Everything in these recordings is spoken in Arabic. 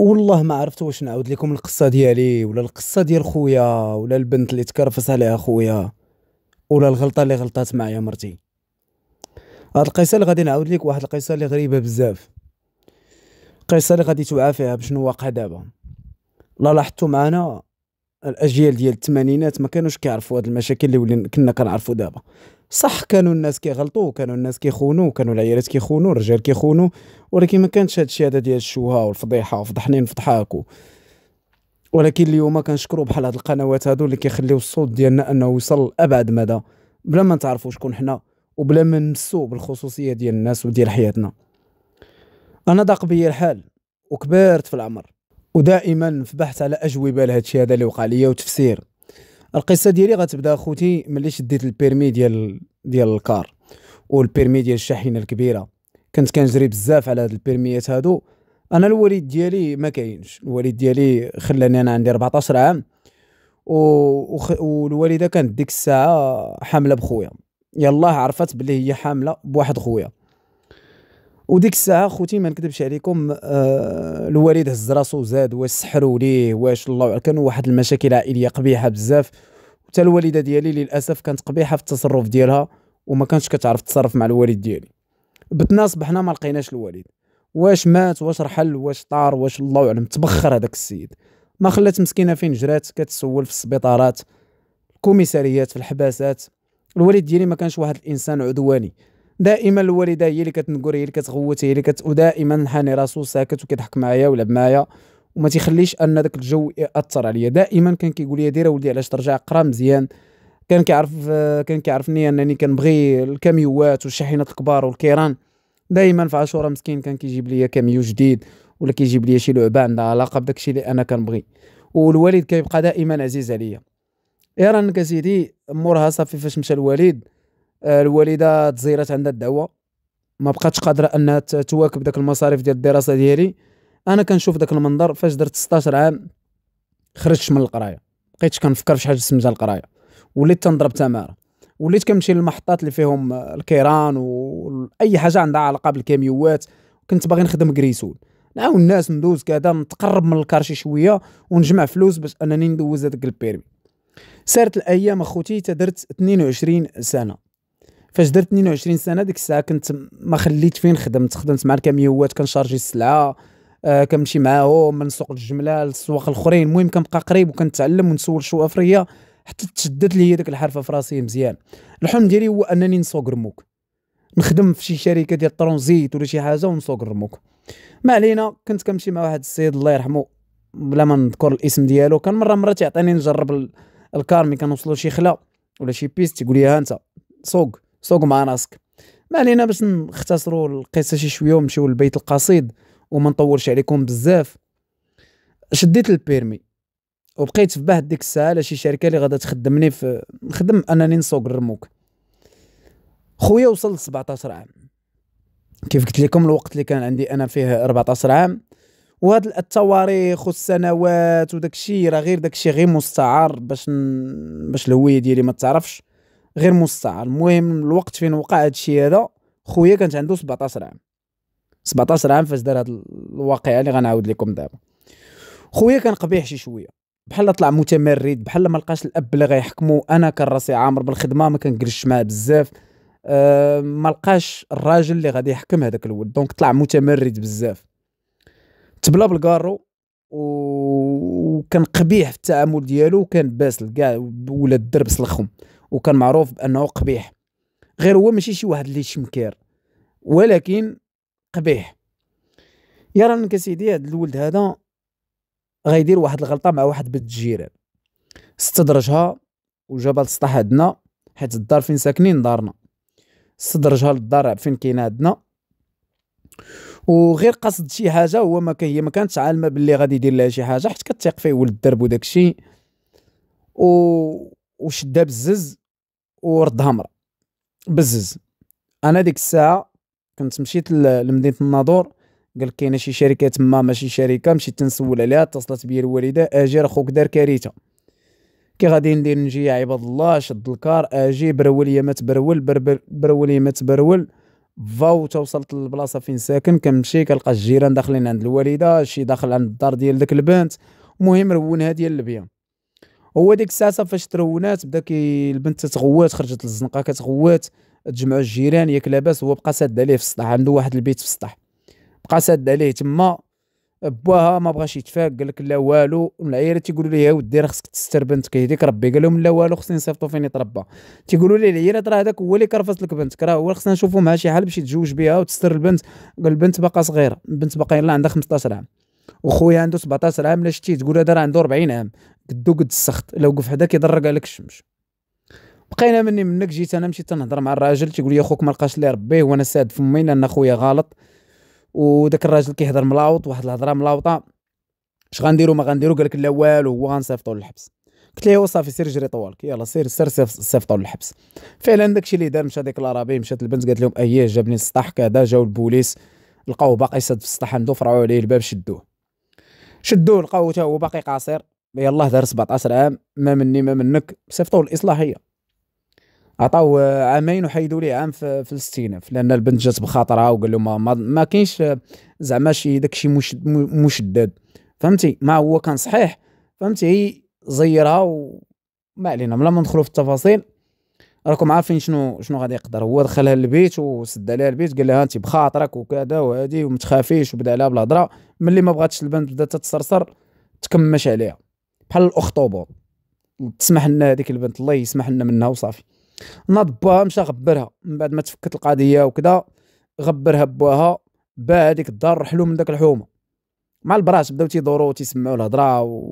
والله ما عرفت واش نعاود لكم القصه ديالي ولا القصه ديال خويا ولا البنت اللي تكرفس عليها خويا ولا الغلطه اللي غلطات معايا مرتي هاد القصه اللي غادي نعاود لك واحد القصه اللي غريبه بزاف القصه اللي غادي توعى فيها بشنو واقع دابا لا لاحظتو معانا الاجيال ديال الثمانينات ما كانوش كيعرفوا هاد المشاكل اللي كنا كنعرفوا دابا صح كانوا الناس كيغلطوا كانوا الناس كيخونوا كانوا العيالات كيخونوا الرجال كيخونوا ولكن ما كانتش هادشي هذا ديال الشوهه والفضيحه وفضحني نفضحاك ولكن اليوم كنشكروا بحال هاد القنوات هادو اللي كيخليو الصوت ديالنا انه يوصل لابعد مدى بلا ما نتعرفوا شكون حنا وبلا ما نمسوا بالخصوصيه ديال الناس وديال حياتنا انا ضاق بيا الحال وكبرت في العمر ودائما في بحث على اجوبه لهادشي هذا اللي وقع ليا وتفسير القصه ديالي غتبدا اخوتي ملي شديت البيرمي ديال ديال الكار والبيرمي ديال الشاحنه الكبيره كنت كنجري بزاف على هاد البيرميات هادو انا الوالد ديالي ما كاينش الوالد ديالي خلاني انا عندي 14 عام و... وخ... والوالده كانت ديك الساعه حامله بخويا يلاه عرفت بلي هي حامله بواحد خويا وديك الساعه خوتي ما نكذبش عليكم آه الوالد هز راسو زاد واش سحروا ليه واش الله كانوا واحد المشاكل عائليه قبيحه بزاف حتى الوالده ديالي للاسف كانت قبيحه في التصرف ديالها وما كانتش كتعرف تتصرف مع الوالد ديالي بتنا صبحنا ما لقيناش الوالد واش مات واش رحل واش طار واش الله اعلم تبخر هذاك السيد ما خلات مسكينه فين جرات كتسول في السبيطارات الكوميساريات في الحباسات الوالد ديالي ما كانش واحد الانسان عدواني دائما الوالده هي اللي كتنكر هي اللي كتغوت هي اللي كت ودائما حاني راسو ساكت وكيضحك معايا ولعب معايا وما تيخليش ان داك الجو ياثر عليا دائما كان كيقول لي دير ولدي علاش ترجع قرا مزيان كان كيعرف كان كيعرفني انني كنبغي الكاميوات والشاحنات الكبار والكيران دائما في عاشورة مسكين كان كيجيب لي كاميو جديد ولا كيجيب لي شي لعبه عندها علاقه بداك الشيء اللي انا كنبغي والوالد كيبقى دائما عزيز عليا يا رانك اسيدي مورها صافي فاش مشى الوالد الوالده تزيرات عندها الدعوه ما بقاتش قادره انها تواكب داك المصاريف ديال الدراسه ديالي انا كنشوف داك المنظر فاش درت 16 عام خرجت من القرايه بقيتش كنفكر في حاجه سميتها القرايه وليت تنضرب تماره وليت كنمشي للمحطات اللي فيهم الكيران واي حاجه عندها علاقه بالكاميوات كنت باغي نخدم كريسول نعاون الناس ندوز كذا نتقرب من الكارشي شويه ونجمع فلوس باش انني ندوز هذاك البيرمي سارت الايام اخوتي تدرت 22 سنه فاش درت 22 سنه ديك الساعه كنت ما خليت فين خدمت خدمت مع الكاميوات كنشارجي السلعه آه كنمشي معاهم من سوق الجمله للسواق الاخرين المهم كنبقى قريب وكنتعلم ونسول شوافريه حتى تشدد لي ديك الحرفه في راسي مزيان الحلم ديالي هو انني نسوق رموك نخدم في شي شركه ديال الترونزيت ولا شي حاجه ونسوق الرموك ما علينا كنت كنمشي مع واحد السيد الله يرحمه بلا ما نذكر الاسم ديالو كان مره مره تيعطيني نجرب الكار ملي كنوصلو شي خلا ولا شي بيست تيقول لي ها انت سوق سوق مع راسك ما علينا باش نختصروا القصه شي شويه ونمشيو للبيت القصيد وما نطولش عليكم بزاف شديت البيرمي وبقيت في بعد ديك الساعه على شي شركه اللي غادا تخدمني في نخدم انني نسوق الرموك خويا وصل 17 عام كيف قلت لكم الوقت اللي كان عندي انا فيه 14 عام وهاد التواريخ والسنوات وداكشي راه غير داكشي غير مستعار باش ن... باش الهويه ديالي ما تعرفش غير مستعار المهم الوقت فين وقع هادشي هذا خويا كانت عنده 17 عام 17 عام فاش دار هاد الواقعه اللي غنعاود لكم دابا خويا كان قبيح شي شويه بحال طلع متمرد بحال ما لقاش الاب اللي غيحكمو انا كان راسي عامر بالخدمه ما كنجلسش معاه بزاف أه ما لقاش الراجل اللي غادي يحكم هذاك الولد دونك طلع متمرد بزاف تبلا بالكارو وكان قبيح في التعامل ديالو وكان باسل كاع ولا الدرب سلخهم وكان معروف بانه قبيح غير هو ماشي شي واحد اللي شمكير ولكن قبيح يرى انك سيدي هذا الولد هذا غيدير واحد الغلطه مع واحد بنت الجيران استدرجها وجابها للسطح عندنا حيت الدار فين ساكنين دارنا استدرجها للدار فين كاين عندنا وغير قصد شي حاجه هو ما هي ما كانتش عالمه باللي غادي يدير لها شي حاجه حيت كتيق فيه ولد الدرب وداكشي و وشدها بزز وردها مرة بزز انا ديك الساعه كنت مشيت لمدينه الناظور قال كاينه شي شركه تما ماشي شركه مشيت تنسول عليها اتصلت بيا الوالده اجي اخوك دار كارثه كي غادي ندير نجي يا عباد الله شد الكار اجي برول يا ما تبرول برول يا ما تبرول فاو تا وصلت للبلاصه فين ساكن كنمشي كنلقى الجيران داخلين عند الوالده شي داخل عند الدار ديال داك البنت المهم رونها ديال البيان هو ديك الساعه فاش ترونات بدا كي البنت تغوات خرجت للزنقه كتغوات تجمعوا الجيران ياك لاباس هو بقى ساد عليه في السطح عنده واحد البيت في السطح بقى ساد عليه تما باها ما بغاش يتفاك قال لك لا والو العيالات تيقولوا ليه يا ودي راه خصك تستر بنتك هذيك ربي قال لهم لا والو خصني نصيفطو فين يتربى تيقولوا ليه العيالات راه هذاك هو اللي كرفس لك بنتك راه هو خصنا نشوفو معاه شي حل باش يتزوج بها وتستر البنت قال البنت باقا صغيره البنت باقا يلاه عندها 15 عام وخويا عنده 17 عام لا شتيه تقول هذا راه عنده 40 عام قدو قد السخط الا وقف حداك يضرق عليك الشمس بقينا مني منك جيت انا مشيت نهضر مع الراجل تيقول لي خوك ما لقاش لي ربيه وانا ساد فمي لان خويا غلط وداك الراجل كيهضر ملاوط واحد الهضره ملاوطه اش غنديرو ما غنديرو قالك لا والو هو غنصيفطو للحبس قلت ليه صافي سير جري طوالك يلا سير سير صيفطو للحبس فعلا داكشي اللي دار مشى ديك لارابي مشات البنت قالت لهم اييه جابني السطح كذا جاو البوليس لقاوه باقي ساد في السطح عنده فرعوا عليه الباب شدوه شدوه لقاو تا هو باقي قاصر يلاه دار 17 عام ما مني ما منك صيفطوا للاصلاحيه عطاو عامين آه، وحيدوا ليه عام في, في الاستئناف لان البنت جات بخاطرها وقال لهم ما, ما, كاينش آه، زعما شي داكشي مشد مشدد فهمتي ما هو كان صحيح فهمتي هي زيرها وما علينا بلا ما ندخلوا في التفاصيل راكم عارفين شنو شنو غادي يقدر هو دخلها للبيت وسد عليها البيت قال لها انت بخاطرك وكذا وهذه وما تخافيش وبدا عليها بالهضره ملي ما بغاتش البنت بدات تتصرصر تكمش عليها بحال الاخطبوط تسمح لنا هذيك البنت الله يسمح لنا منها وصافي ناض باها مشى غبرها من بعد ما تفكت القضيه وكذا غبرها بواها با هذيك الدار رحلو من داك الحومه مع البراش بداو تيدورو تيسمعوا الهضره و...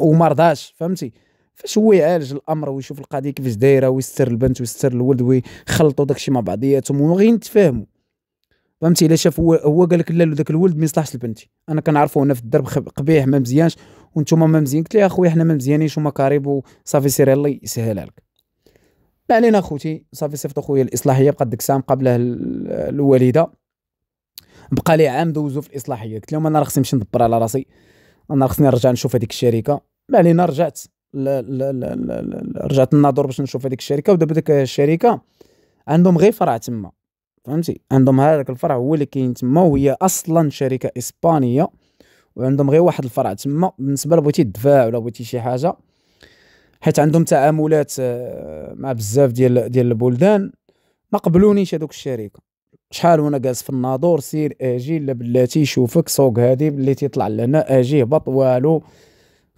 وما رضاش فهمتي فاش هو يعالج الامر ويشوف القضيه كيفاش دايره ويستر البنت ويستر الولد ويخلطوا داكشي مع بعضياتهم وغير يتفاهموا فهمتي الا شاف هو هو قال لك لا داك الولد ما يصلحش لبنتي انا كنعرفو هنا في الدرب قبيح ما مزيانش وانتم ما مزيان قلت له اخويا حنا ما مزيانينش وما كاريب وصافي سير الله يسهل عليك ما علينا اخوتي صافي صيفط اخويا الاصلاحيه بقى ديك الساعه مقابله الوالده بقى لي عام دوزو في الاصلاحيه قلت لهم انا راه خصني نمشي ندبر على راسي انا خصني نرجع نشوف هذيك الشركه ما علينا رجعت رجعت الناظور باش نشوف هذيك الشركه ودابا ديك الشركه عندهم غير فرع تما فهمتي عندهم هذاك الفرع هو اللي كاين تما وهي اصلا شركه اسبانيه وعندهم غير واحد الفرع تما بالنسبه لبغيتي الدفاع ولا بغيتي شي حاجه حيت عندهم تعاملات آه، مع بزاف ديال ديال البلدان ما قبلونيش هذوك الشركه شحال وانا جالس في الناظور سير اجي لا بلاتي شوفك سوق هادي بلي تيطلع لهنا اجي هبط والو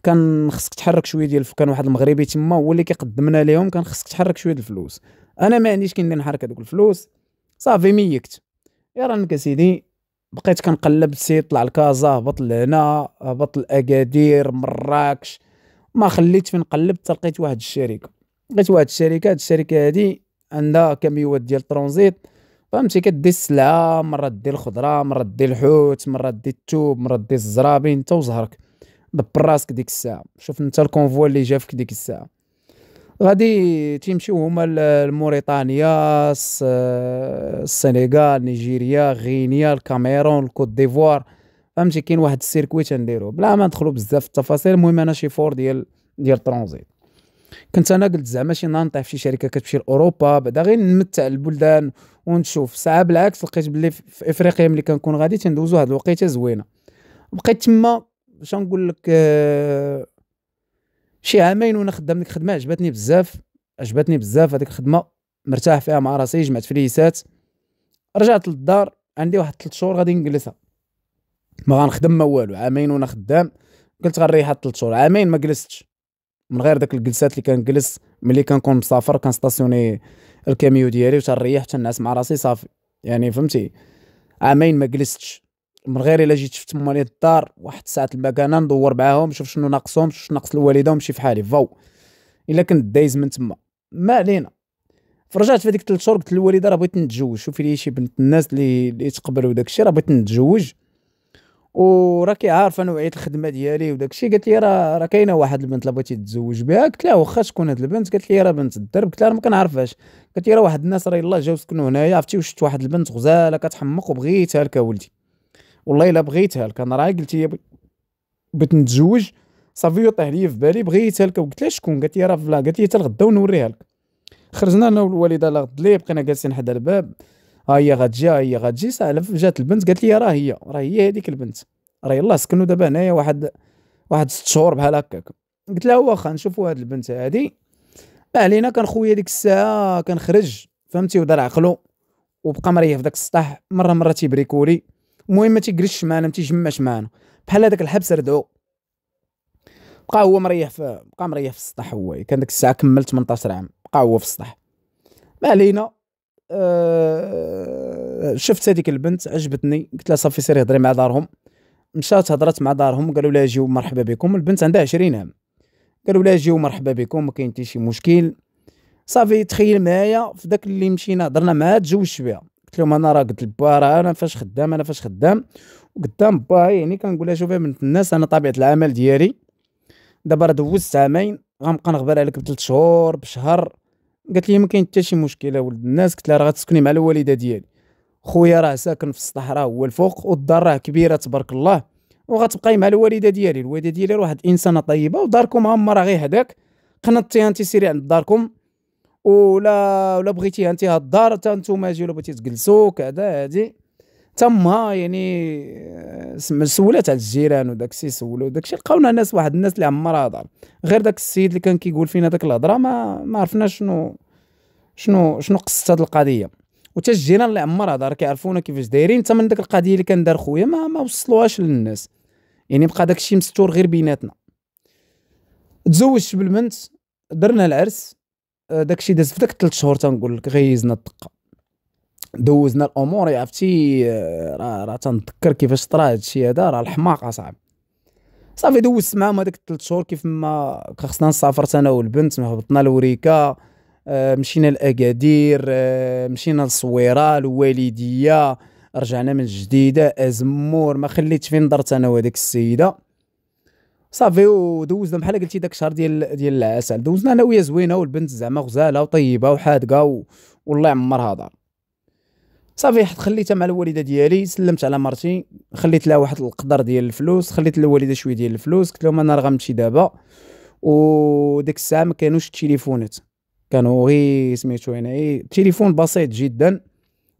كان خصك تحرك شويه ديال كان واحد المغربي تما هو اللي كيقدمنا لهم كان خصك تحرك شويه ديال الفلوس انا ما عنديش كندير نحرك هذوك الفلوس صافي ميكت يا رانك سيدي بقيت كنقلب سي طلع لكازا هبط لهنا هبط لاكادير مراكش ما خليت فين قلبت تلقيت واحد الشركه لقيت واحد الشركه هاد الشركه هادي عندها كميوات ديال الترونزيت فهمتي كدي السلعه مره دير الخضره مره دير الحوت مره دير التوب مره دير الزرابين انت وزهرك دبر راسك ديك الساعه شوف انت الكونفوي اللي جا فيك ديك الساعه غادي تيمشيو هما لموريتانيا السنغال نيجيريا غينيا الكاميرون الكوت ديفوار فهمتي كاين واحد السيركوي تنديرو بلا ما ندخلو بزاف في التفاصيل المهم انا شي فور ديال ديال ترانزيت كنت انا قلت زعما شي نهار نطيح في شي شركه كتمشي لاوروبا بعدا غير نمتع البلدان ونشوف ساعه بالعكس لقيت بلي في افريقيا ملي كنكون غادي تندوزو هاد الوقيته زوينه بقيت تما باش نقول لك آه شي عامين وانا خدام ديك الخدمه عجبتني بزاف عجبتني بزاف هذيك الخدمه مرتاح فيها مع راسي جمعت فليسات رجعت للدار عندي واحد 3 شهور غادي نجلسها ما غنخدم ما والو عامين وانا خدام قلت غنريح هاد 3 شهور عامين ما جلستش من غير داك الجلسات اللي كنجلس ملي كنكون مسافر كنستاسيوني الكاميو ديالي وتنريح تنعس مع راسي صافي يعني فهمتي عامين ما جلستش من غير الا جيت شفت مالي الدار واحد ساعه المكانه ندور معاهم نشوف شنو ناقصهم شنو ناقص الوالده ومشي في حالي فاو الا كنت دايز من تما ما علينا فرجعت في هذيك الثلاث شهور قلت للوالده راه بغيت نتزوج شوفي لي شي بنت الناس اللي اللي تقبلوا داك الشيء راه بغيت نتزوج وراكي عارفه نوعيه الخدمه ديالي وداك الشيء قالت لي راه راه كاينه واحد البنت اللي بغيتي تتزوج بها قلت لها واخا شكون هاد البنت قالت لي راه بنت الدرب قلت لها ما كنعرفهاش قالت لي راه واحد الناس راه يلاه جاو سكنوا هنايا عرفتي وشفت واحد البنت غزاله كتحمق وبغيتها لك ولدي والله الا بغيتها لك انا راه قلت لي بغيت نتزوج صافي طيح لي في بالي بغيتها لك وقلت لها شكون قالت لي راه فلا قالت لي حتى الغدا ونوريها لك خرجنا انا والوالده لغد لي بقينا جالسين حدا الباب ها هي غتجي ها هي غتجي سالف جات البنت قالت لي راه هي راه هي هذيك البنت راه يلاه سكنوا دابا هنايا واحد واحد ست شهور بحال هكاك قلت لها واخا نشوفوا هاد البنت هادي ما علينا كان خويا ديك الساعه كنخرج فهمتي ودار عقلو وبقى مريح في داك السطح مره مره تيبريكولي المهم ما تيجريش معنا ما تيجمعش معنا بحال هذاك الحبس ردعو بقى هو مريح في بقى مريح في السطح هو كان ديك الساعه كمل 18 عام بقى هو في السطح ما علينا أه... شفت هذيك البنت عجبتني قلت لها صافي سيري هضري مع دارهم مشات هضرات مع دارهم قالوا لها جيو مرحبا بكم البنت عندها 20 عام قالوا لها جيو مرحبا بكم ما كاين حتى شي مشكل صافي تخيل معايا في داك اللي مشينا هضرنا معاها تزوجت بها قلت لهم انا راه قلت لبا راه انا فاش خدام انا فاش خدام وقدام با يعني كنقول لها شوفي بنت الناس انا طبيعه العمل ديالي دابا راه دوزت عامين غنبقى نغبر عليك بثلاث شهور بشهر قالت لي ما كاين حتى شي مشكله ولد الناس قلت لها راه غتسكني مع الوالده ديالي خويا راه ساكن في الصحراء هو الفوق والدار راه كبيره تبارك الله وغتبقاي مع الوالده ديالي الوالده ديالي واحد الانسانه طيبه وداركم هم راه غير هداك قنطتي انت سيري عند داركم ولا ولا بغيتيها انت الدار حتى نتوما جيو ولا بغيتي تجلسوا كذا هادي تما يعني آه، سولات على الجيران وداك الشيء سولوا وداك الشيء لقاونا ناس واحد الناس اللي عمرها دار غير داك السيد اللي كان كيقول فينا داك الهضره ما ما عرفناش شنو شنو شنو قصه هاد القضيه وتا الجيران اللي عمرها دار كيعرفونا كيفاش دايرين تما من داك القضيه اللي كان دار خويا ما ما وصلوهاش للناس يعني بقى داك الشيء مستور غير بيناتنا تزوجت بالبنت درنا العرس آه، داكشي داز في داك الثلاث شهور تنقول لك غيزنا الدقه دوزنا الامور عرفتي آه، راه راه تنذكر كيفاش طرا هادشي هذا راه الحماقه صعب صافي دوزت معاهم هذاك الثلاث شهور كيف ما خصنا نسافر انا والبنت هبطنا لوريكا آه، مشينا لاكادير مشينا للصويره الوالديه رجعنا من جديده ازمور ما خليت فين درت انا وهذيك السيده صافي ودوزنا بحال قلتي داك الشهر ديال ديال العسل دوزنا انا ويا زوينه والبنت زعما غزاله وطيبه وحادقه و... والله يعمرها دار صافي حت خليتها مع الوالده ديالي سلمت على مرتي خليت لها واحد القدر ديال الفلوس خليت الوالده شويه ديال الفلوس قلت لهم انا راه غنمشي دابا وديك الساعه ما كانوش التليفونات كانوا غير سميتو هنا يعني تليفون بسيط جدا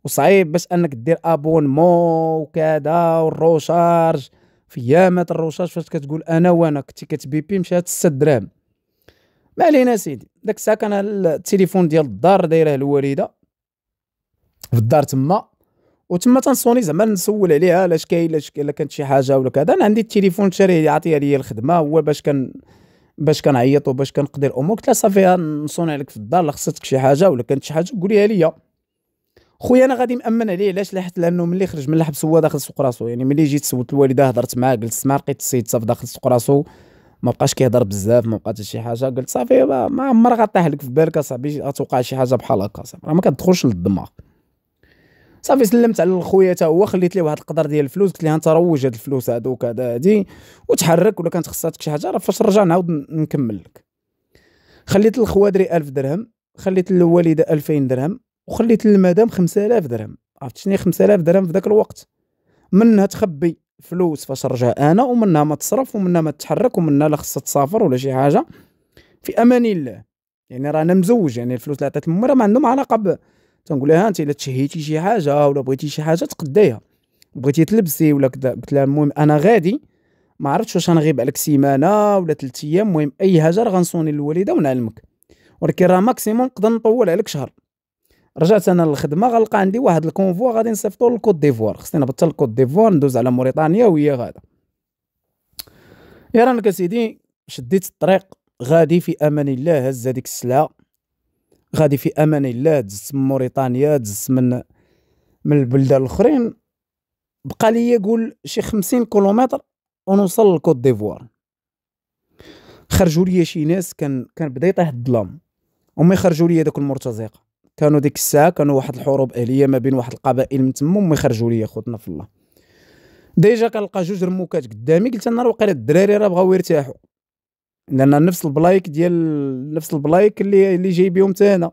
وصعيب باش انك دير ابونمون وكذا والروشارج في يامات الرشاش فاش كتقول انا وانا كنتي كتبيبي مشات 6 دراهم ما علينا سيدي داك الساعه كان التليفون ديال الدار دايره الوالده في الدار تما وتما تنصوني زعما نسول عليها لاش كاين علاش الا كانت شي حاجه ولا كذا انا عندي التليفون شاريه عطيها لي الخدمه هو باش كان باش كنعيط وباش كنقضي الامور قلت لها صافي نصوني عليك في الدار لا خصتك شي حاجه ولا كانت شي حاجه قوليها ليا خويا انا غادي مامن عليه علاش لاحظت لانه ملي خرج من الحبس هو داخل سوق راسو يعني ملي جيت سولت الوالده هضرت معاه قلت سمع لقيت السيد صاف داخل سوق راسو ما بقاش كيهضر بزاف ما بقات شي حاجه قلت صافي ما عمر غطيح لك في بالك اصاحبي غتوقع شي حاجه بحال هكا صافي راه ما كتدخلش للدماغ صافي سلمت على خويا حتى هو خليت ليه واحد القدر ديال الفلوس قلت ليه انت روج هاد الفلوس هادو وكذا هادي وتحرك ولا كانت خصاتك شي حاجه راه فاش نرجع نعاود نكمل لك خليت الخوادري 1000 درهم خليت الوالده 2000 درهم وخليت للمدام 5000 درهم عرفت شنو 5000 درهم في ذاك الوقت منها تخبي فلوس فاش رجع انا ومنها ما تصرف ومنها ما تتحرك ومنها لا خصها تسافر ولا شي حاجه في امان الله يعني رانا مزوج يعني الفلوس اللي عطيت لمي راه ما عندهم علاقه ب تنقول لها انت الا تشهيتي شي حاجه ولا بغيتي شي حاجه تقديها بغيتي تلبسي ولا كذا قلت لها المهم انا غادي ما عرفتش واش غنغيب عليك سيمانه ولا ثلاث ايام المهم اي حاجه راه غنصوني للوالده ونعلمك ولكن راه ماكسيموم نقدر نطول عليك شهر رجعت انا للخدمه غنلقى عندي واحد الكونفوا غادي نصيفطو للكوت ديفوار خصني نبطل الكوت ديفوار ندوز على موريتانيا وهي غادا يا رانك اسيدي شديت الطريق غادي في امان الله هز هذيك السلعه غادي في امان الله دزت من موريتانيا دزت من من البلدان الاخرين بقى لي يقول شي خمسين كيلومتر ونوصل للكوت ديفوار خرجوا لي شي ناس كان كان بدا يطيح الظلام هما يخرجوا لي داك المرتزقه كانوا ديك الساعه كانوا واحد الحروب اهليه ما بين واحد القبائل من تما هما يخرجوا ليا خوتنا في الله ديجا كنلقى جوج رموكات قدامي قلت انا واقيلا الدراري راه بغاو يرتاحوا لان نفس البلايك ديال نفس البلايك اللي اللي جاي بهم تا انا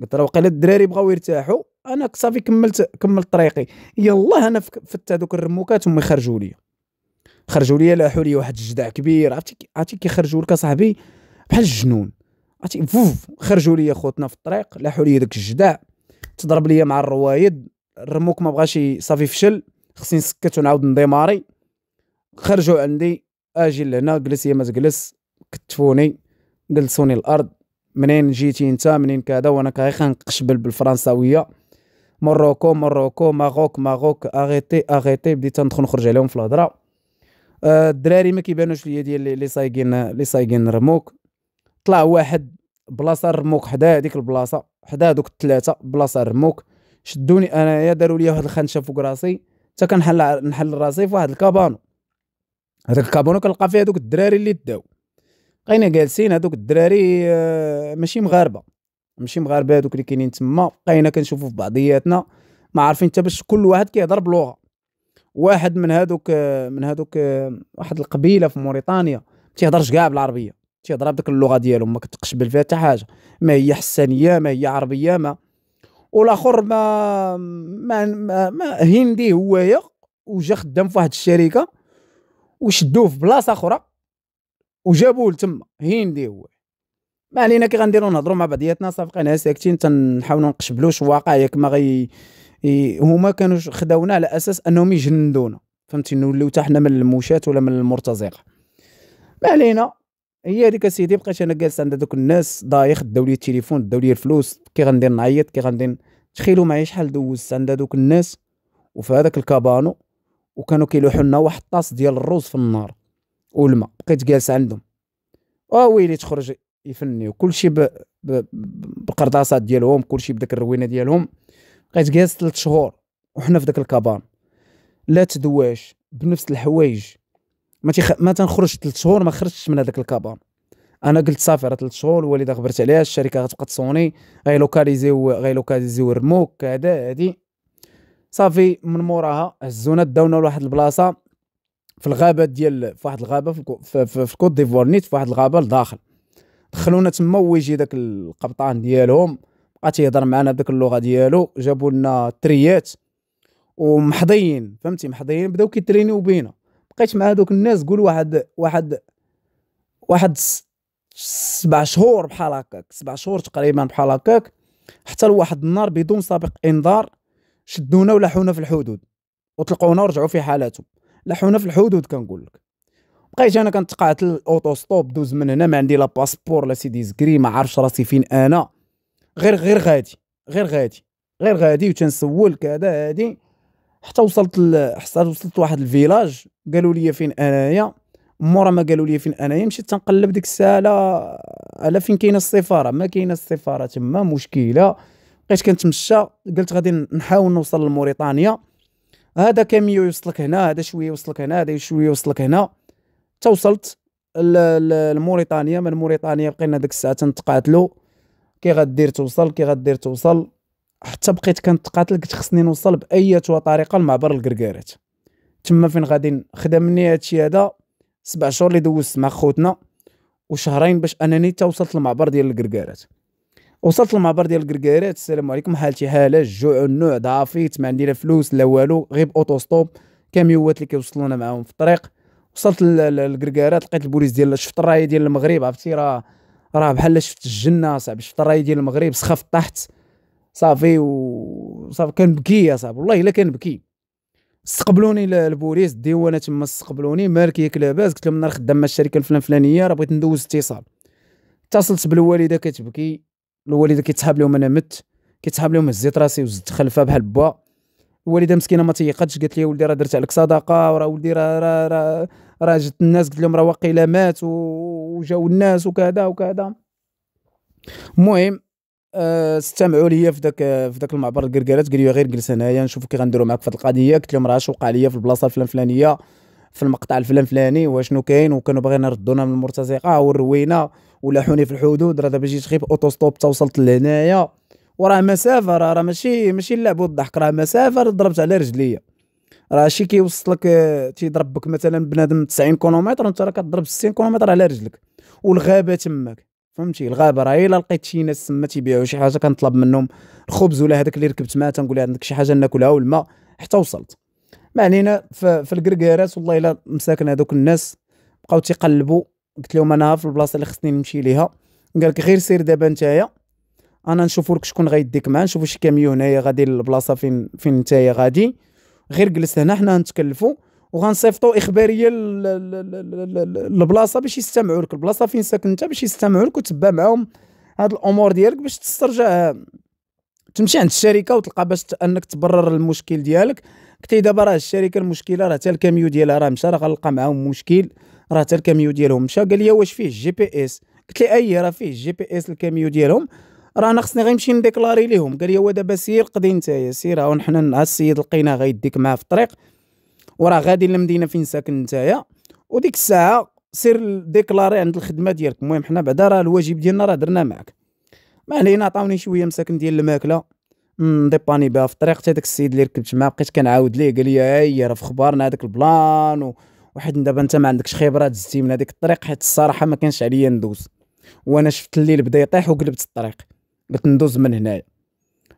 قلت راه واقيلا الدراري بغاو يرتاحوا انا صافي كملت كملت طريقي يلاه انا فت هذوك الرموكات هما يخرجوا لي خرجوا لي لاحوا لي واحد الجدع كبير عرفتي عرفتي كيخرجوا لك اصاحبي بحال الجنون عرفتي فوف خرجوا لي خوتنا في الطريق لاحوا لي داك الجداع تضرب لي مع الروايد الرموك ما بغاش صافي فشل خصني نسكت ونعاود نديماري خرجوا عندي اجي لهنا جلس يا ما تجلس كتفوني جلسوني الارض منين جيتي انت منين كذا وانا كاي خنقشبل بالفرنساويه مروكو مروكو ماروك ماروك اغيتي اغيتي بديت ندخل نخرج عليهم في الهضره آه، الدراري ما كيبانوش ليا ديال لي سايقين لي سايقين رموك طلع واحد بلاصه رموك حدا هذيك البلاصه حدا دوك الثلاثه بلاصه رموك شدوني انايا داروا لي واحد الخنشه فوق راسي حتى كنحل نحل راسي في واحد الكابانو هذاك الكابانو كنلقى فيه هذوك الدراري اللي داو بقينا جالسين هذوك الدراري آه، ماشي مغاربه ماشي مغاربه هذوك اللي كاينين تما بقينا كنشوفوا في بعضياتنا ما عارفين حتى باش كل واحد كيهضر بلغه واحد من هذوك آه، من هذوك آه، واحد القبيله في موريتانيا ما تيهضرش كاع بالعربيه تيهضر بديك اللغه ديالهم ما كتقشبل فيها حتى حاجه ما هي حسانيه ما هي عربيه ما والاخر ما ما, ما, ما هندي هو هي وجا خدام في واحد الشركه وشدوه في بلاصه اخرى وجابوه لتما هندي هو ما علينا كي غنديرو نهضروا مع بعضياتنا سابقين ساكتين تنحاولوا نقشبلوا شو واقع ما غي هما كانوا خداونا على اساس انهم يجندونا فهمتي نوليو حتى حنا من الموشات ولا من المرتزقه ما علينا هي هذيك اسيدي بقيت انا جالس عند هذوك الناس ضايخ داو لي التليفون داو لي الفلوس كي غندير نعيط كي غندير تخيلوا معايا شحال دوزت عند هذوك الناس وفي هذاك الكابانو وكانوا كيلوحوا لنا واحد الطاس ديال الروز في النار والماء بقيت جالس عندهم اه ويلي تخرج يفني وكل شيء بالقرطاسات بقرطاسات ديالهم كلشي بداك الروينه ديالهم بقيت جالس ثلاث شهور وحنا في داك الكابان لا تدواش بنفس الحوايج ما تيخ... ما تنخرج ثلاث شهور ما خرجتش من هذاك الكابان انا قلت صافي راه ثلاث شهور الوالده خبرت عليها الشركه غتبقى تصوني غيلوكاليزيو غيلوكاليزيو الرموك هذا هادي صافي من موراها هزونا داونا لواحد البلاصه في الغابه ديال في واحد الغابه في, في, في, في كوت ديفوار نيت في واحد الغابه لداخل دخلونا تما ويجي داك القبطان ديالهم بقى تيهضر معنا بديك اللغه ديالو جابوا لنا تريات ومحضيين فهمتي محضيين بداو كيترينيو بينا بقيت مع هذوك الناس قول واحد واحد واحد سبع شهور بحال هكاك سبع شهور تقريبا بحال هكاك حتى لواحد النهار بدون سابق انذار شدونا ولاحونا في الحدود وطلقونا ورجعوا في حالاتهم لاحونا في الحدود كنقول لك بقيت انا كنتقاتل الاوتو ستوب دوز من هنا ما عندي لا باسبور لا سيدي زكري ما عارفش راسي فين انا غير غير غادي غير غادي غير غادي وتنسول كذا هادي حتى وصلت ال... حتى وصلت لواحد الفيلاج قالوا لي فين انايا مورا ما قالوا لي فين انايا مشيت تنقلب ديك الساعه على على فين كاينه السفاره ما كاينه السفاره تما مشكله بقيت كنتمشى قلت غادي نحاول نوصل لموريتانيا هذا كاميو يوصلك هنا هذا شويه يوصلك هنا هذا شويه يوصلك هنا توصلت لموريتانيا من موريتانيا بقينا ديك الساعه تنتقاتلو كي غدير توصل كي غدير توصل حتى بقيت كنتقاتل قلت خصني نوصل باي طريقه لمعبر الكركارات تما فين غادي خدا مني هادشي هذا سبع شهور اللي دوزت مع خوتنا وشهرين باش انني تا وصلت للمعبر ديال الكركارات وصلت للمعبر ديال الكركارات السلام عليكم حالتي حاله الجوع النوع ضعفيت ما عندي لا فلوس لا والو غير اوتوستوب كاميوات اللي كيوصلونا معاهم في الطريق وصلت للكركارات لقيت البوليس ديال شفت الرايه ديال المغرب عرفتي راه راه بحال شفت الجنه صاحبي شفت الرايه ديال المغرب سخف تحت صافي وصافي كنبكي يا صاحبي والله الا كنبكي استقبلوني البوليس الديوانه تما استقبلوني مالك ياك لاباس قلت لهم انا خدام مع الشركه الفلان فلانيه راه بغيت ندوز اتصال اتصلت بالوالده كتبكي الوالده كيتسحاب لهم انا مت كيتسحاب لهم هزيت راسي وزدت خلفها بحال با الوالده مسكينه ما تيقتش قالت لي ولدي راه درت عليك صدقه وراه ولدي راه راه راه را جت الناس قلت لهم راه واقيلا مات وجاو الناس وكذا وكذا المهم أه، استمعوا ليا في داك في داك المعبر الكركرات قال لي غير جلس هنايا نشوف كي غنديروا معاك في القضيه قلت لهم راه وقع ليا في البلاصه الفلان فلانيه في المقطع الفلان فلاني واشنو كاين وكانوا باغيين يردونا من المرتزقه والروينه ولاحوني في الحدود راه دابا جيت غير ستوب تا وصلت لهنايا وراه مسافه راه راه ماشي ماشي اللعب والضحك راه مسافه ضربت على رجليا راه شي كيوصلك تيضرب بك مثلا بنادم 90 كيلومتر انت راه كضرب 60 كيلومتر على رجلك والغابه تماك فهمتي الغابه راه الا لقيت شي ناس تما تيبيعوا شي حاجه كنطلب منهم الخبز ولا هذاك اللي ركبت معاه تنقول عندك شي حاجه ناكلها والماء حتى وصلت ما علينا في الكركارات والله الا مساكن هذوك الناس بقاو تيقلبوا قلت لهم انا في البلاصه اللي خصني نمشي ليها قال لك غير سير دابا نتايا انا نشوف لك شكون غيديك معاه نشوفوا شي كاميو هنايا غادي للبلاصه فين فين نتايا غادي غير جلس هنا حنا نتكلفوا وغنصيفطوا اخباريه للبلاصه باش يستمعوا لك البلاصه فين ساكن انت باش يستمعوا لك وتبع معاهم هاد الامور ديالك باش تسترجع تمشي عند الشركه وتلقى باش انك تبرر المشكل ديالك كنتي دابا راه الشركه المشكله راه حتى الكاميو ديالها راه مشى راه غنلقى معاهم مشكل راه حتى الكاميو ديالهم مشى قال لي واش فيه الجي بي اس قلت لي اي راه فيه الجي بي اس الكاميو ديالهم راه انا خصني غنمشي نديكلاري ليهم قال لي هو دابا سير قضي نتايا سير ها حنا السيد لقيناه غيديك معاه في الطريق وراه غادي للمدينه فين ساكن نتايا وديك الساعه سير ديكلاري عند الخدمه ديالك المهم حنا بعدا راه الواجب ديالنا راه درنا معاك ما علينا عطاوني شويه مساكن ديال الماكله نديباني بها في الطريق حتى داك السيد اللي ركبت معاه بقيت كنعاود ليه قال لي هيا راه في خبارنا هذاك البلان و... وحيت دابا انت ما عندكش خبره دزتي من هذيك الطريق حيت الصراحه ما كانش عليا ندوز وانا شفت الليل بدا يطيح وقلبت الطريق قلت ندوز من هنايا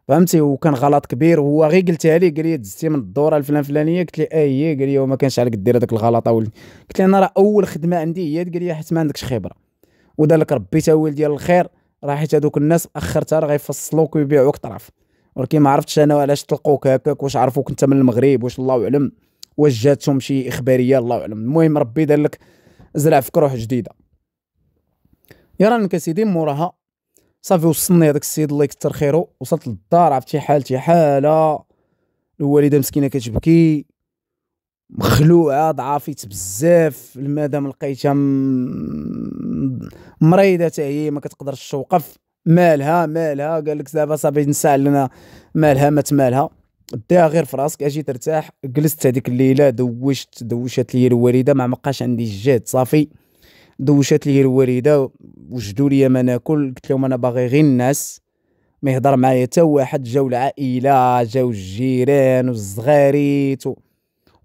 فهمتي وكان غلط كبير وهو غير قلتها ليه قال لي دزتي من الدوره الفلان فلانيه قلت لي اه قال لي وما كانش عليك دير هذاك الغلط اول قلت لي انا راه اول خدمه عندي هي قال لي حيت ما عندكش خبره ودالك ربي تاويل ديال الخير راه حيت هذوك الناس اخرتها راه غيفصلوك ويبيعوك طرف ولكن ما عرفتش انا علاش طلقوك هكاك واش عرفوك انت من المغرب واش الله اعلم واش جاتهم شي اخباريه الله اعلم المهم ربي دار لك زرع فيك روح جديده يا رانك سيدي موراها صافي وصلني هذاك السيد الله يكثر خيره وصلت للدار عرفتي حالتي حاله الوالده مسكينه كتبكي مخلوعه ضعافيت بزاف المدام لقيتها مريضه حتى هي ما كتقدرش توقف مالها مالها قال لك دابا صافي نسال لنا مالها ما تمالها ديها غير في راسك اجي ترتاح جلست هذيك الليله دوشت دوشت لي الوالده ما بقاش عندي الجهد صافي دوشات لي الوالده وجدوا لي ما ناكل قلت لهم انا باغي غير الناس ما يهضر معايا حتى واحد جاو العائله جاو الجيران والصغاريت و...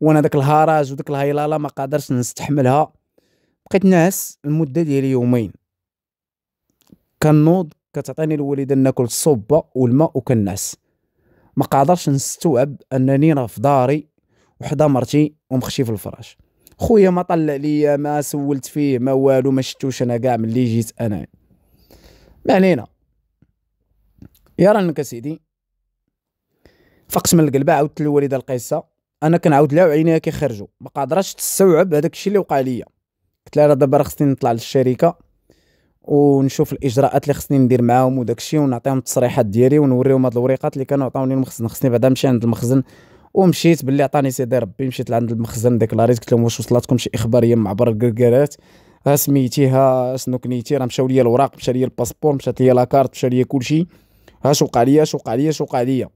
وانا داك الهراج وداك الهيلاله ما قادرش نستحملها بقيت ناس المده ديال يومين كنوض كتعطيني الوالده ناكل الصوبه والماء وكنعس ما قادرش نستوعب انني راه في داري وحده مرتي ومخشي في الفراش خويا ما طلع ليا ما سولت فيه ما والو ما شتوش انا كاع ملي جيت انا ما علينا يا رانك سيدي فقس من القلبه عاودت للوالده القصه انا كنعاود لها وعينيها كيخرجوا ما قادراش تستوعب هذاك الشيء اللي وقع ليا قلت لها دابا راه خصني نطلع للشركه ونشوف الاجراءات اللي خصني ندير معاهم وداك الشيء ونعطيهم التصريحات ديالي ونوريهم هاد الوريقات اللي كانوا عطاوني المخزن خصني بعدا نمشي عند المخزن ومشيت باللي عطاني سيدي ربي مشيت لعند المخزن ديكلاريت قلت لهم واش وصلاتكم شي اخباريه من معبر الكركرات ها سميتيها شنو كنيتي راه مشاو ليا الوراق مشا ليا الباسبور مشات ليا لاكارت مشا ليا كلشي ها شو وقع ليا شو وقع ليا شو وقع ليا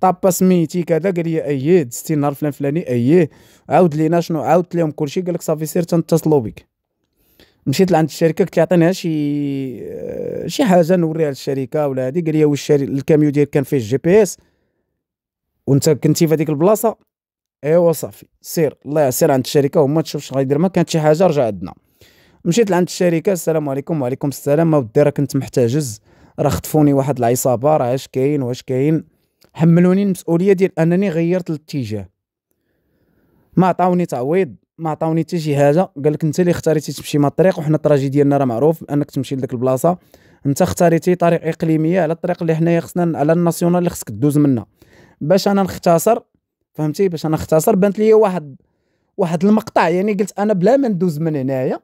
طابا سميتي كذا قال لي اييه دزتي النهار فلان فلاني اييه عاود لينا شنو عاودت لهم كلشي قال لك صافي سير تنتصلوا بك مشيت لعند الشركه قلت عطيني شي شي حاجه نوريها للشركه ولا هادي قال لي واش الكاميو ديالك كان فيه الجي بي اس وانت كنتي في هذيك البلاصه ايوا صافي سير الله سير عند الشركه وما تشوف شنو غيدير ما كانت شي حاجه رجع عندنا مشيت لعند الشركه السلام عليكم وعليكم السلام ودي راه كنت محتاجز راه خطفوني واحد العصابه راه اش كاين واش كاين حملوني المسؤوليه ديال انني غيرت الاتجاه ما عطاوني تعويض ما عطاوني حتى شي حاجه قال لك انت اللي اختاريتي تمشي مع الطريق وحنا التراجي ديالنا راه معروف انك تمشي لديك البلاصه انت اختاريتي طريق اقليميه على الطريق اللي حنايا خصنا على الناسيونال اللي خصك دوز منها باش انا نختصر فهمتي باش انا نختصر بانت لي واحد واحد المقطع يعني قلت انا بلا ما ندوز من هنايا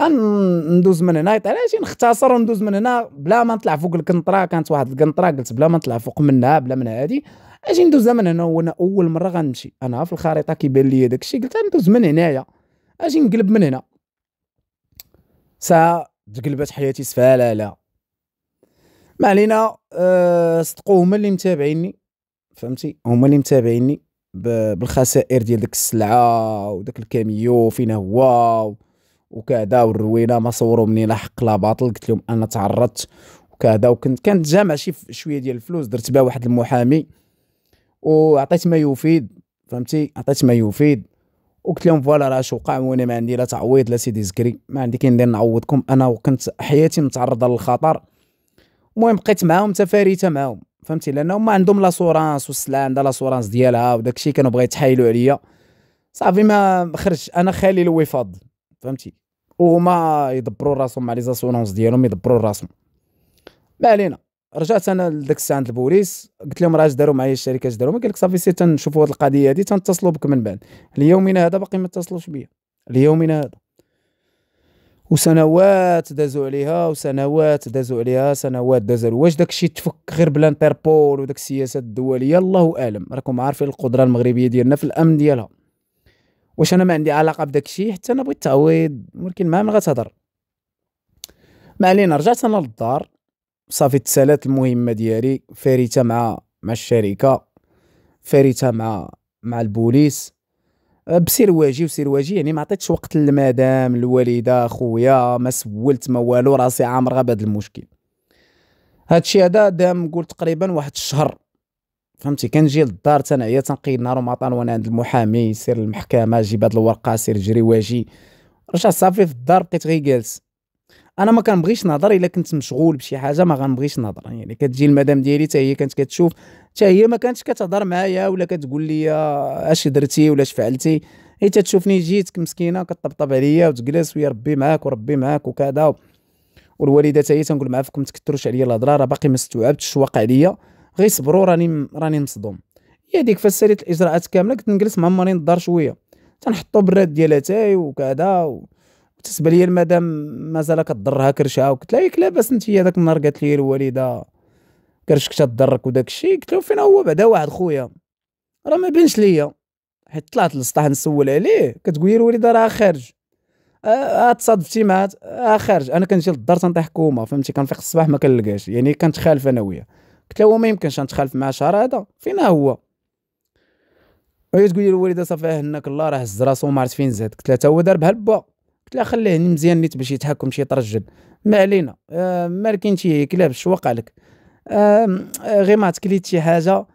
ندوز من هنا طيب، شي نختصر وندوز من هنا بلا ما نطلع فوق القنطره كانت واحد القنطره قلت بلا ما نطلع فوق منها بلا من هادي اجي ندوز من هنا وانا اول مره غنمشي انا في الخريطه كيبان لي داكشي قلت ندوز من هنايا اجي نقلب من هنا ساعه تقلبت حياتي سفالة لا ما علينا أه صدقوا هما اللي متابعيني فهمتي هما اللي متابعيني بالخسائر ديال ديك السلعه وداك الكاميو فينا هو وكذا والروينه ما صوروا مني لا حق لا باطل قلت لهم انا تعرضت وكذا وكنت كنت جامع شي شويه ديال الفلوس درت بها واحد المحامي وعطيت ما يفيد فهمتي عطيت ما يفيد وقلت لهم فوالا راه وقع وانا ما عندي لا تعويض لا سيدي زكري ما عندي كي ندير نعوضكم انا وكنت حياتي متعرضه للخطر المهم بقيت معاهم تفاريته معاهم فهمتي لان هما عندهم لاسورانس والسلعه عندها لاسورانس ديالها وداك الشيء كانوا بغا يتحايلوا عليا صافي ما خرجت انا خالي الوفاض فهمتي وهما يدبروا راسهم مع لي زاسورونس ديالهم يدبروا راسهم ما علينا رجعت انا لذاك الساعه عند البوليس قلت لهم راه داروا معايا الشركه اش داروا قال لك صافي سي تنشوفوا هذه القضيه هذه تنتصلوا بك من بعد ليومنا هذا باقي ما اتصلوش بيا ليومنا هذا وسنوات دازوا عليها وسنوات دازوا عليها سنوات دازوا واش داكشي تفك غير بلانتربول وداك السياسات الدوليه الله اعلم راكم عارفين القدره المغربيه ديالنا في الامن ديالها واش انا ما عندي علاقه بداكشي حتى انا بغيت تعويض ولكن مع من غتهضر ما علينا رجعت انا للدار صافي تسالات المهمه ديالي فريته مع مع الشركه فريته مع مع البوليس آه، بسيرواجي وسيرواجي يعني ما عطيتش وقت للمدام الوالده خويا ما سولت ما والو راسي عامره بهذا المشكل هادشي هذا دام قلت تقريبا واحد الشهر فهمتي كنجي للدار تنعيا تنقيد نهار ومطان وانا عند المحامي سير المحكمه جيب هاد الورقه سير جري واجي رجع صافي في الدار بقيت غير جالس انا ما كنبغيش نهضر الا كنت مشغول بشي حاجه ما غنبغيش نهضر يعني كتجي المدام ديالي حتى هي كانت كتشوف حتى هي ما كانتش كتهضر معايا ولا كتقول لي اش درتي ولا اش فعلتي هي تتشوفني جيتك مسكينه كطبطب عليا وتجلس ويا ربي معاك وربي معاك وكذا و... والوالده حتى هي تنقول معها ما تكثروش عليا الهضره راه باقي ما استوعبتش واقع عليا غير صبروا راني راني مصدوم هي ديك فاش ساليت الاجراءات كامله كنت نجلس مع مريض الدار شويه تنحطو براد ديال اتاي وكذا بالنسبه لي المدام مازال كضرها كرشها وقلت لها ياك لاباس انت هذاك النهار قالت لي الوالده كرشك تضرك وداك الشيء قلت له فين هو بعدا واحد خويا راه ما بينش ليا حيت طلعت للسطح نسول عليه كتقول لي الوالده راه خارج اه, آه، تصادفتي مع اه خارج انا كنجي للدار تنطيح حكومه فهمتي كنفيق الصباح ما كنلقاش يعني كنتخالف انا وياه قلت له هو ما يمكنش نتخالف مع شهر هذا فين هو وهي تقول لي الوالده صافي هناك الله راه هز راسو ما عرفت فين زاد قلت لها تا هو دار بها البا قلت لها خليه مزيان نيت باش يتحكم شي يترجل ما علينا آه ما كاين شي كلاب شواق عليك آه،, آه غير ما تكليت شي حاجه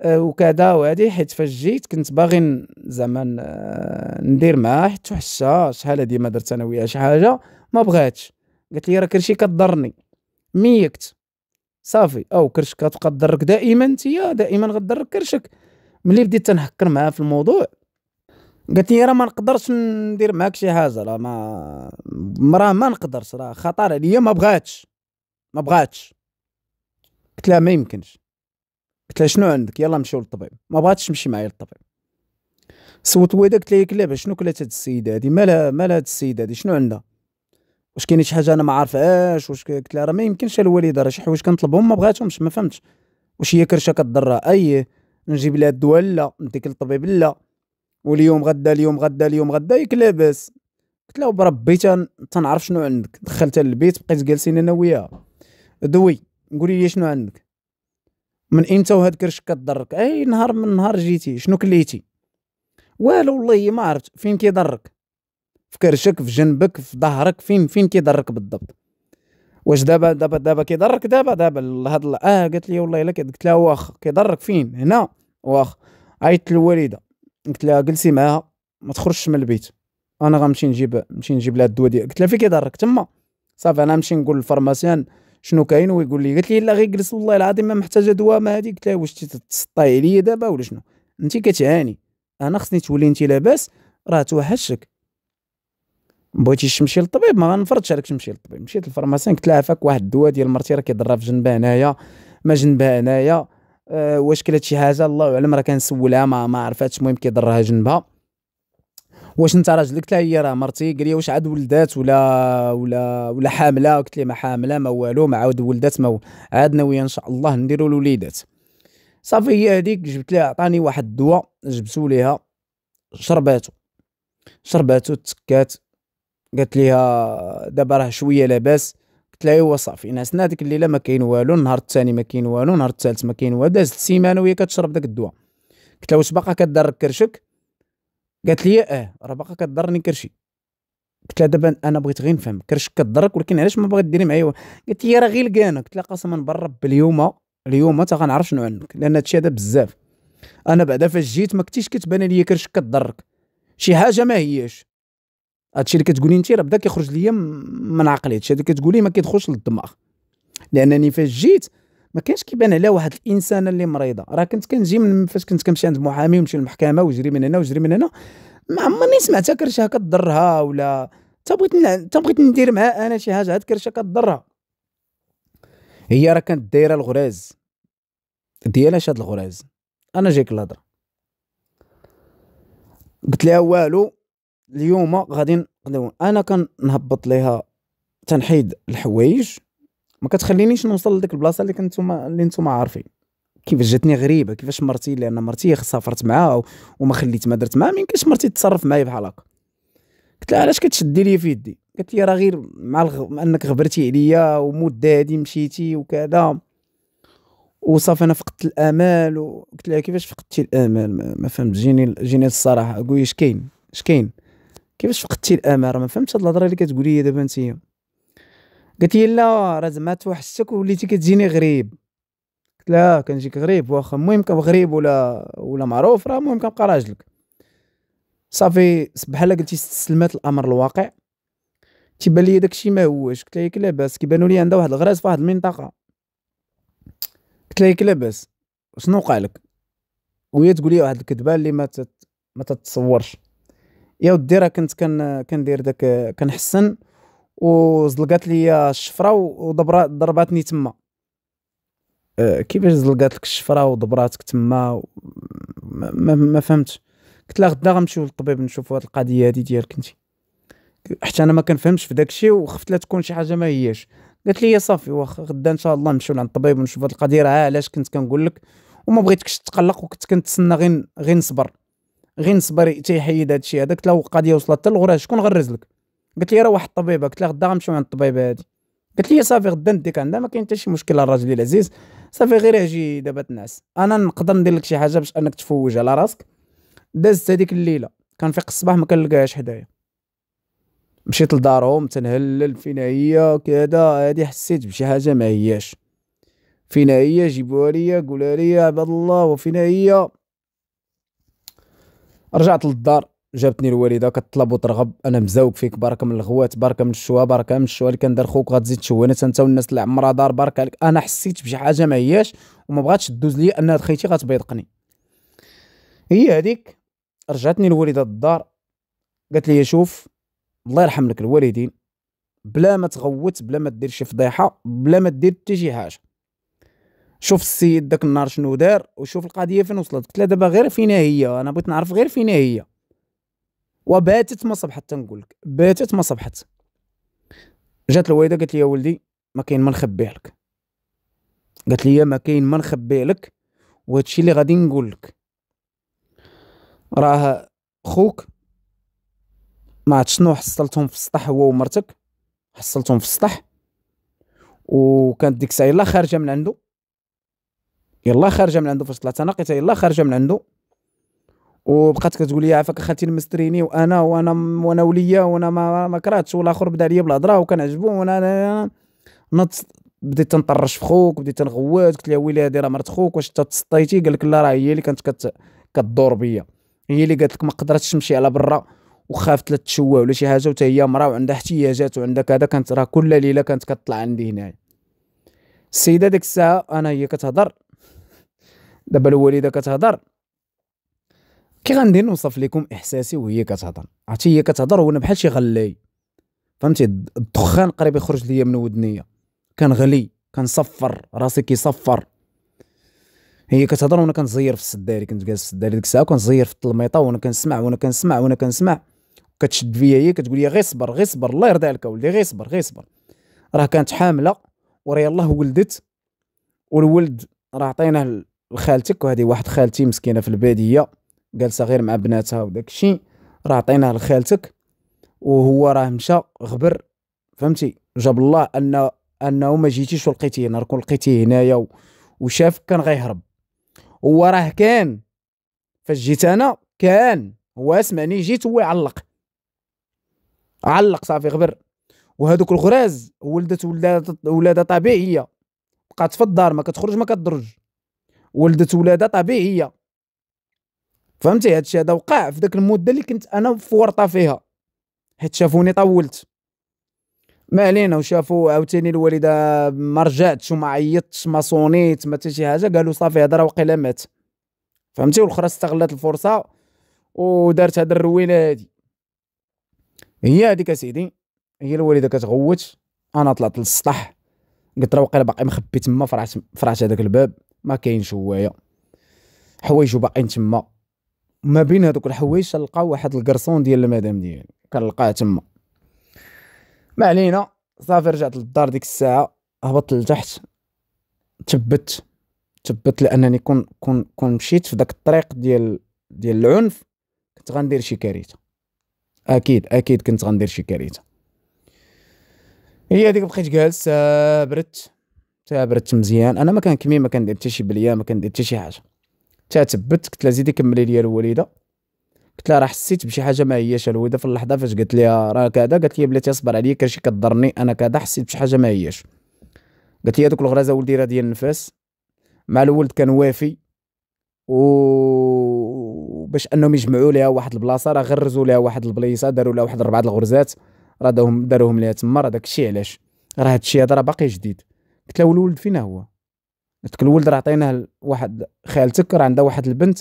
آه وكذا وهادي حيت فاش جيت كنت باغي زعما آه ندير معاه حيت وحشا شحال هادي ما درت انا وياها شي حاجه ما بغاتش قالت لي راه كرشي كضرني ميكت صافي او كرشك كتبقى تضرك دائما انت دائما غتضرك كرشك ملي بديت تنهكر معاه في الموضوع قالت لي راه ما نقدرش ندير معاك شي حاجه راه ما راه ما نقدرش راه خطر عليا ما بغاتش ما بغاتش قلت لها ما يمكنش قلت لها شنو عندك يلا نمشيو للطبيب ما بغاتش تمشي معايا للطبيب صوت ويدا قلت لها كلابه شنو كلات هاد السيده هادي مالها مالها هاد السيده هادي شنو عندها واش كاين شي حاجه انا ما عارفهاش واش قلت لها راه ما يمكنش الوالده راه شي حوايج كنطلبهم ما بغاتهمش ما فهمتش واش هي كرشه كضرها اي نجيب لها الدواء لا نديك للطبيب لا واليوم غدا اليوم غدا اليوم غدا ياك لاباس قلت لها بربي تنعرف شنو عندك دخلتها للبيت بقيت جالسين انا وياها دوي قولي لي شنو عندك من امتى وهاد كرش كضرك اي نهار من نهار جيتي شنو كليتي والو والله ما عرفت فين كيضرك في كرشك في جنبك في ظهرك فين فين كيضرك بالضبط واش دابا دابا دابا كيضرك دابا دابا هاد اه قالت لي والله الا قلت لها واخ كيضرك فين هنا واخ عيطت للوالده قلت لها جلسي معاها ما تخرجش من البيت انا غنمشي نجيب نمشي نجيب لها الدواء ديالك قلت لها فين كيضرك تما صافي انا نمشي نقول للفارماسيان شنو كاين ويقول لي قالت لي لا غير جلس والله العظيم ما محتاجه دواء ما هادي قلت لها واش تتسطاي عليا دابا ولا شنو انت كتعاني انا خصني تولي انت لاباس راه توحشك بغيتي تمشي للطبيب ما غنفرضش عليك تمشي للطبيب مشيت للفارماسيان قلت لها فاك واحد الدواء ديال مرتي راه كيضرها في جنبها هنايا ما جنبها هنايا آه، واش كلات شي حاجه الله اعلم راه كنسولها ما ما عرفاتش المهم كيضرها جنبها واش انت راجل قلت لها هي راه مرتي قال لي واش عاد ولدات ولا ولا ولا حامله قلت لي ما حامله ما والو ما عاود ولدات ما عاد ناويه ان شاء الله نديروا الوليدات صافي هي هذيك جبت لها عطاني واحد الدواء جبتو ليها شرباتو شرباتو تكات قالت ليها دابا راه شويه لاباس تلاقي هو صافي نعس ناديك الليله ما كاين والو النهار الثاني ما كاين والو النهار الثالث ما كاين والو دازت سيمانه وهي كتشرب داك الدواء قلت لها واش باقا كدار كرشك قالت لي اه راه باقا كضرني كرشي قلت لها دابا انا بغيت غير نفهم كرشك كضرك ولكن علاش ما بغيت ديري معايا قالت لي راه غير لقانا قلت لها قسما بالرب اليوم اليوم تا غنعرف شنو عندك لان هادشي هذا بزاف انا بعدا فاش جيت ما كنتيش كتبان لي كرشك كضرك شي حاجه ما هياش هادشي اللي كتقولي انت راه بدا كيخرج ليا من عقلي هادشي اللي كتقولي ما كيدخلش للدماغ لانني فاش جيت ما كانش كيبان على واحد الانسانه اللي مريضه راه كنت كنجي من فاش كنت كنمشي عند المحامي ونمشي للمحكمه ونجري من هنا ونجري من هنا ما عمرني سمعتها كرشه كضرها ولا تا بغيت تا بغيت ندير معها انا شي حاجه هاد كرشه كضرها هي راه كانت دايره الغراز ديالها شاد الغراز انا جايك الهضره قلت لها والو اليوم غادي نقدر انا كنهبط ليها تنحيد الحوايج ما كتخلينيش نوصل لديك البلاصه اللي كنتوما اللي نتوما عارفين كيفاش جاتني غريبه كيفاش مرتي لان مرتي سافرت معاها وما خليت ما درت معاها ما يمكنش مرتي تتصرف معايا بحال هكا قلت لها علاش كتشدي لي في يدي قالت لي راه غير مع الغ... انك غبرتي عليا ومده هادي مشيتي وكذا وصافي انا فقدت الامال وقلت لها كيفاش فقدتي الامال ما, ما فهمت جيني جيني الصراحه قولي اش كاين اش كاين كيفاش فقدتي الامل راه ما فهمتش هاد الهضره اللي كتقولي لي دابا انت قالت لي لا راه زعما توحشتك وليتي كتجيني غريب قلت لها آه، كنجيك غريب واخا المهم كنبقى غريب ولا ولا معروف راه المهم كنبقى راجلك صافي بحال قلتي استسلمات الامر الواقع تيبان لي داكشي ما هوش قلت لها ياك لاباس كيبانوا لي عندها واحد الغراس في واحد المنطقه قلت لها ياك لاباس شنو وقع لك وهي تقول لي واحد الكذبه اللي ما تت... ما تتصورش يا ودي راه كنت كندير داك كنحسن وزلقات لي الشفره ودبرات ضرباتني تما أه، كيفاش زلقات لك الشفره ودبراتك تما ما, ما فهمتش قلت لها غدا غنمشيو للطبيب نشوفوا هاد القضيه هادي ديالك انت حتى انا ما كنفهمش في داكشي وخفت لا تكون شي حاجه ما هياش قالت لي صافي واخا غدا ان شاء الله نمشيو عند الطبيب ونشوف هاد القضيه راه علاش كنت كنقول لك وما بغيتكش تقلق وكنت كنتسنى غير غير نصبر غير نصبر تيحيد هادشي هذاك لو القضيه وصلت حتى للغراه شكون غرز لك قالت لي راه واحد الطبيبه قلت لها غدا غنمشيو عند الطبيبه هادي قالت لي صافي غدا نديك عندها ما كاين حتى شي مشكل الراجل العزيز صافي غير اجي دابا تنعس انا نقدر ندير لك شي حاجه باش انك تفوج على راسك دازت هذيك الليله كنفيق الصباح ما كنلقاهاش حدايا مشيت لدارهم تنهلل فين هي كذا هادي حسيت بشي حاجه ما هياش فين هي جيبوها ليا قولها ليا عباد الله وفين هي رجعت للدار جابتني الوالده كطلب وترغب انا مزاوق فيك بركه من الغوات بركه من الشوا بركه من الشوا اللي كان دار خوك غتزيد تشوانا انت والناس اللي عمرها دار بارك لك انا حسيت بشي حاجه ما هياش وما بغاتش دوز ليا ان هاد خيتي غتبيضقني هي هذيك رجعتني الوالده للدار قالت لي شوف الله يرحم لك الوالدين بلا ما تغوت بلا ما دير شي فضيحه بلا ما دير حتى شي حاجه شوف السيد داك النهار شنو دار وشوف القضيه فين وصلت قلت لها دابا غير فينا هي انا بغيت نعرف غير فينا هي وباتت ما صبحت تنقول لك باتت ما صبحت جات الوالده قالت لي يا ولدي ما كاين ما نخبي لك قالت لي ما كاين ما نخبي لك وهادشي اللي غادي نقول لك راه خوك ما عرفت شنو حصلتهم في السطح هو ومرتك حصلتهم في السطح وكانت ديك الساعه يلاه خارجه من عنده يلا خارجه من عنده فاش طلعت انا لقيتها يلا خارجه من عنده وبقات كتقول لي عافاك اختي المستريني وانا وانا وانا وليا وانا ما ما كرهتش والاخر بدا عليا بالهضره وكنعجبو وانا نط بديت تنطرش في خوك بديت تنغوت قلت لها ويلي هادي راه مرت خوك واش انت تسطيتي قال لك لا راه هي اللي كانت كت كدور بيا هي اللي قالت لك ما قدرتش تمشي على برا وخافت لا تشوه ولا شي حاجه وتا هي مرا وعندها احتياجات وعندها كذا كانت راه كل ليله كانت كتطلع عندي هنايا السيده ديك الساعه انا هي كتهضر دابا الوالده كتهضر كي غندير نوصف لكم احساسي وهي كتهضر عرفتي هي كتهضر وانا بحال شي غلاي فهمتي الدخان قريب يخرج ليا من ودنيا كنغلي كنصفر راسي كيصفر هي كتهضر وانا كنزير في السداري كنت جالس في السداري ديك الساعه كنزير في الطلميطه وانا كنسمع وانا كنسمع وانا كنسمع كتشد فيا هي كتقول لي غير صبر غير صبر الله يرضي عليك اولدي غير صبر غير صبر راه كانت حامله وراه يلاه ولدت والولد راه عطيناه لخالتك وهذه واحد خالتي مسكينه في الباديه جالسه غير مع بناتها وداك الشيء راه عطيناه لخالتك وهو راه مشى غبر فهمتي جاب الله ان انه ما جيتيش ولقيتيه نهار كون لقيتيه هنايا وشافك كان غيهرب هو راه كان فاش جيت انا كان هو اسمعني جيت هو يعلق علق صافي غبر وهذوك الغراز ولدت ولادة ولادة طبيعية بقات في الدار ما كتخرج ما كتدرج ولدت ولاده طبيعيه فهمتي هادشي هذا وقع في ذاك المده اللي كنت انا في ورطه فيها حيت شافوني طولت ما علينا وشافوا عاوتاني الوالده ما رجعتش وما عيطتش ما صونيت ما حتى شي حاجه قالوا صافي راه وقيلا مات فهمتي والاخرى استغلت الفرصه ودارت هاد الروينه هادي هي هذيك اسيدي هي الوالده كتغوت انا طلعت للسطح قلت راه وقيلا باقي مخبي تما فرعت فرعت هذاك الباب ما كاينش هوايه حوايجو باقيين تما ما بين هذوك الحوايج تلقى واحد الكرسون ديال المدام ديالي كنلقاه تما ما علينا صافي رجعت للدار ديك الساعه هبطت لتحت تبت تبت لانني كون كون كون مشيت في داك الطريق ديال ديال العنف كنت غندير شي كارثه اكيد اكيد كنت غندير شي كارثه هي هذيك بقيت جالس برت تا مزيان انا ما كمي ما كندير حتى شي بليه ما كندير حتى شي حاجه تا تبت قلت لها زيدي كملي لي الوالده قلت لها راه حسيت بشي حاجه ما هياش الوالده في اللحظه فاش قالت لي راه كذا قالت لي بلاتي اصبر عليا كرشي كضرني انا كذا حسيت بشي حاجه ما هياش قالت لي هذوك الغرازه ولدي راه ديال النفاس مع الولد كان وافي و باش انهم يجمعوا لها واحد البلاصه راه غرزوا لها واحد البليصه داروا لها واحد ربعه الغرزات راه داروهم داروهم لها تما راه داكشي علاش راه هادشي هذا راه باقي جديد قلت له الولد فينا هو قلت له الولد راه عطيناه لواحد خالتك راه عندها واحد البنت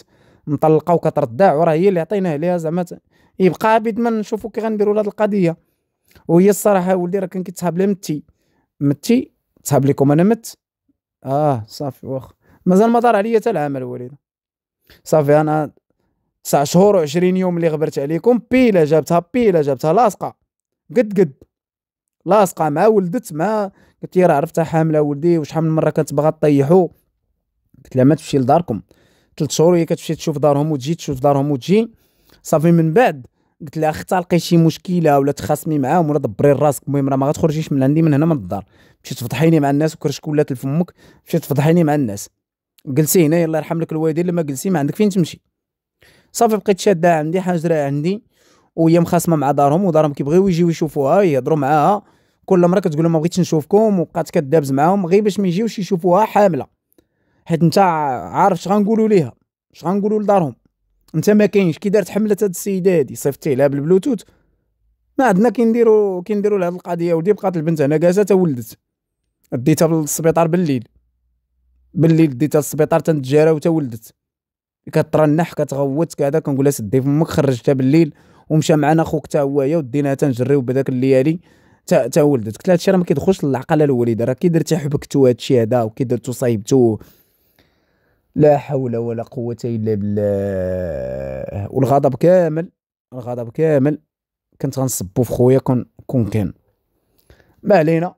مطلقه وكترضع وراه هي اللي عطيناه ليها زعما يبقى عابد ما نشوفوا كي غنديروا لهاد القضيه وهي الصراحه ولدي راه كان كيتصاب لي متي متي تصاب لكم انا مت اه صافي واخا مازال ما دار عليا حتى العام الوالده صافي انا تسع شهور و يوم اللي غبرت عليكم بيلا جابتها بيلا جابتها لاصقه قد قد لاصقه مع ولدت مع قلت لي راه عرفتها حامله ولدي وشحال من مره كانت باغا طيحو قلت لها ما تمشي لداركم ثلاث شهور هي كتمشي تشوف دارهم وتجي تشوف دارهم وتجي صافي من بعد قلت لها اختلقي شي مشكله ولا تخاصمي معاهم ولا دبري راسك المهم راه ما غتخرجيش من عندي من هنا من الدار مشيت تفضحيني مع الناس وكرشك ولات لفمك مشيت تفضحيني مع الناس جلسي هنا يلا يرحم لك الوالدين لما جلسي ما عندك فين تمشي صافي بقيت شاده عندي حاجره عندي وهي مخاصمه مع دارهم ودارهم كيبغيو يجيو يشوفوها يهضروا معاها كل مره كتقول لهم ما بغيتش نشوفكم وبقات كدابز معاهم غير باش ما يجيوش يشوفوها حامله حيت انت عارف اش غنقولوا ليها اش غنقولوا لدارهم انت ما كاينش كي دارت حمله هاد السيده هادي صيفطتي لها بالبلوتوث ما عندنا كنديروا كنديروا لهاد القضيه ودي بقات البنت هنا جالسه تولدت ديتها للسبيطار بالليل بالليل ديتها للسبيطار تنتجارى وتولدت كترنح كتغوت كذا كنقول لها سدي فمك خرجتها بالليل ومشى معنا خوك تا هو هي وديناها تنجريو بداك الليالي تا تا ولدت قلت لها هادشي راه ما كيدخلش للعقل الوليده راه كي درتي حبكتو هادشي هذا وكي درتو صايبتو لا حول ولا قوه الا بالله والغضب كامل الغضب كامل كنت غنصبو في خويا كون كون كان ما علينا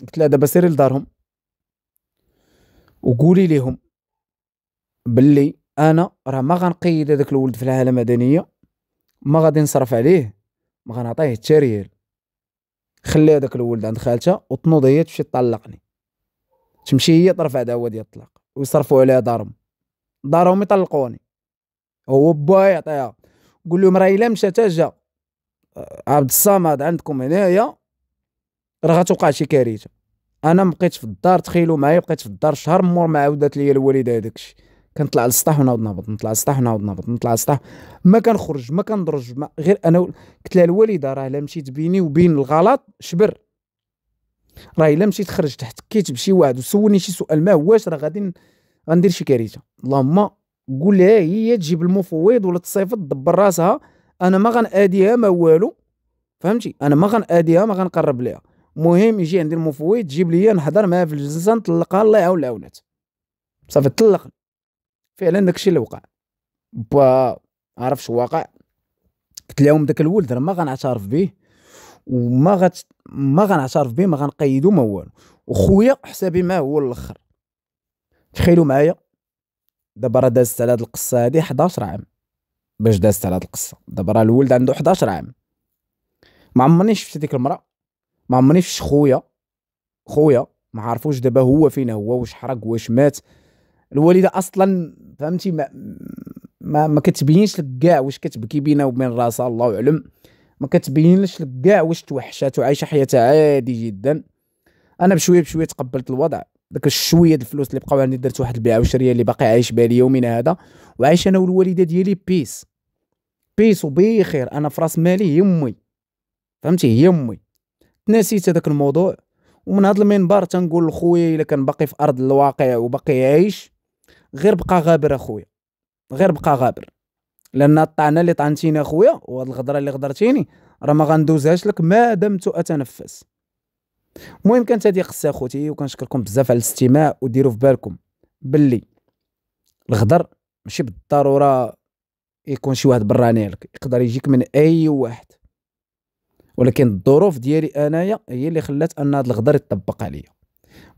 قلت لها دابا سيري لدارهم وقولي ليهم بلي انا راه ما غنقيد هذاك الولد في العالم المدنيه ما غادي نصرف عليه ما غنعطيه حتى ريال خلي هذاك الولد عند خالتها وتنوض هي تمشي تطلقني تمشي هي ترفع دعوه ديال الطلاق ويصرفوا عليها دارهم دارهم يطلقوني هو با يعطيها قول لهم راه الا مشات جا آه، عبد الصمد عندكم هنايا راه غتوقع شي كارثه انا مبقيتش في الدار تخيلوا معايا بقيت في الدار شهر مور ما عاودت ليا الوالده هذاك الشيء كنطلع للسطح ونعاود نهبط نطلع للسطح ونعاود نهبط نطلع للسطح ما كنخرج ما كندرج ما غير انا قلت لها الوالده راه الا مشيت بيني وبين الغلط شبر راه الا مشيت خرجت حكيت بشي واحد وسولني شي سؤال ما هواش راه غادي غندير شي كارثه اللهم قول لها هي تجيب المفوض ولا تصيفط دبر راسها انا ما غناديها ما والو فهمتي انا ما غناديها ما غنقرب ليها المهم يجي عندي المفوض تجيب لي نحضر معاها في الجلسه نطلقها الله يعاون العونات صافي طلق فعلا داكشي اللي وقع با عرف شو واقع قلت لهم داك الولد راه ما غنعترف به وما غت ما غنعترف به ما غنقيدو ما والو وخويا حسابي ما هو الاخر تخيلوا معايا دابا راه دازت على هاد القصه هادي 11 عام باش دازت على هاد القصه دابا راه الولد عنده 11 عام ما عمرني شفت ديك المراه ما عمرني شفت خويا خويا ما عرفوش دابا هو فين هو واش حرق واش مات الوالده اصلا فهمتي ما ما, ما كتبينش لك كاع واش كتبكي بينا وبين راسها الله اعلم ما كتبينش لك كاع واش توحشات وعايشه حياتها عادي جدا انا بشويه بشويه تقبلت الوضع داك الشويه د الفلوس اللي بقاو عندي درت واحد البيعه وشريه اللي باقي عايش بها ليومنا هذا وعايش انا والوالده ديالي بيس بيس وبخير انا فراس مالي هي امي فهمتي هي امي تناسيت هذاك الموضوع ومن هذا المنبر تنقول لخويا الا كان باقي في ارض الواقع وباقي عايش غير بقى غابر اخويا غير بقى غابر لان الطعنه اللي طعنتيني اخويا وهاد الغدره اللي غدرتيني راه ما غندوزهاش لك ما دمت اتنفس المهم كانت هذه قصه اخوتي وكنشكركم بزاف على الاستماع وديروا في بالكم باللي الغدر ماشي بالضروره يكون شي واحد براني لك يقدر يجيك من اي واحد ولكن الظروف ديالي انايا هي اللي خلات ان هذا الغدر يطبق عليا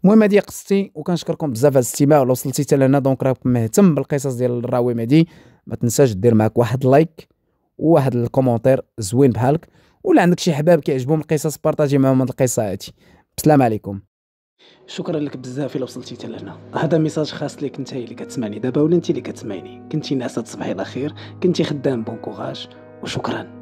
المهم هذه قصتي وكنشكركم بزاف على الاستماع لو وصلتي حتى لهنا دونك راك مهتم بالقصص ديال الراوي مهدي ما تنساش دير معك واحد لايك وواحد الكومونتير زوين بحالك ولا عندك شي حباب كيعجبهم القصص بارطاجي معاهم هذه القصه هذه بسلام عليكم شكرا لك بزاف الى وصلتي حتى لهنا هذا ميساج خاص ليك انت اللي كتسمعني دابا ولا انت اللي كتسمعني كنتي نعسه تصبحي على خير كنتي خدام بون كوراج وشكرا